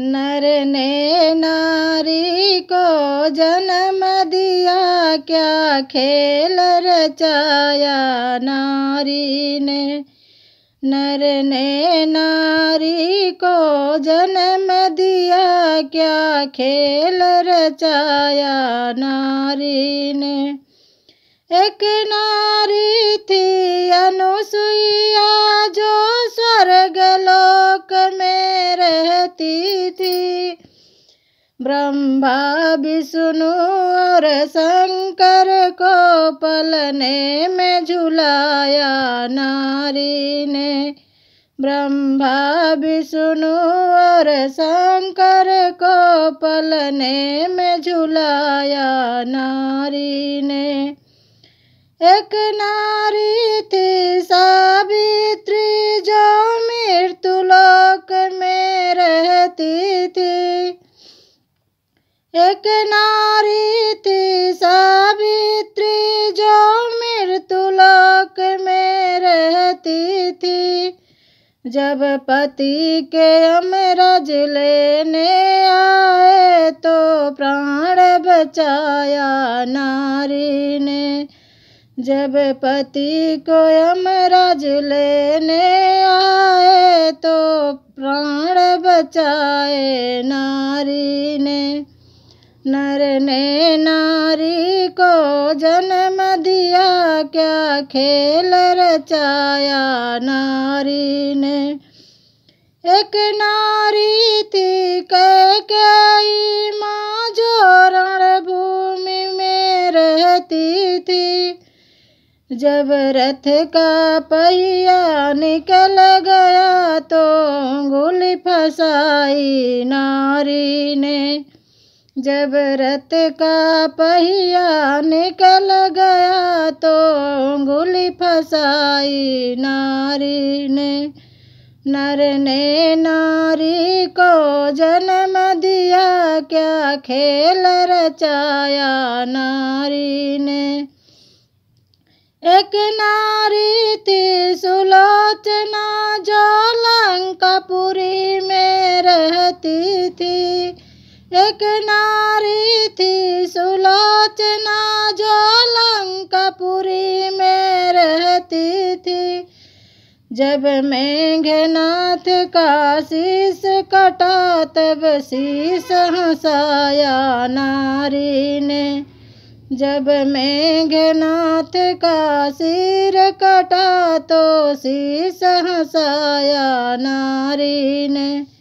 नर ने नारी को जन्म दिया क्या खेल रचाया नारी ने नर ने नारी को जन्म दिया क्या खेल रचाया नारी ने एक नारी थी अनुसुई ब्रह्मा विष्णु और शंकर को पलने में झुलाया नारी ने ब्रह्मा विष्णु और शंकर को पलने में झुलाया नारी ने एक नारी थी साबित एक नारी थी सावित्री जो लोक में रहती थी जब पति के अमरज लेने आए तो प्राण बचाया नारी ने जब पति को अमरज लेने आए तो प्राण बचाए नारी ने नर ने नारी को जन्म दिया क्या खेल रचाया नारी ने एक नारी थी कह कई माँ जो रणभूमि में रहती थी जब रथ का पहिया निकल गया तो अंगुली फसाई नारी ने जब रथ का पहिया निकल गया तो उंगुली फंसाई नारी ने नर ने नारी को जन्म दिया क्या खेल रचाया नारी ने एक नारी थी सुलोचना जो लंकापुरी में रहती एक नारी थी सुलोचना जो लंकापुरी में रहती थी जब मेघनाथ का शीश कटा तब शीश हंसाया नारी ने जब मेघनाथ का सिर कटा तो शीश हंसाया नारी ने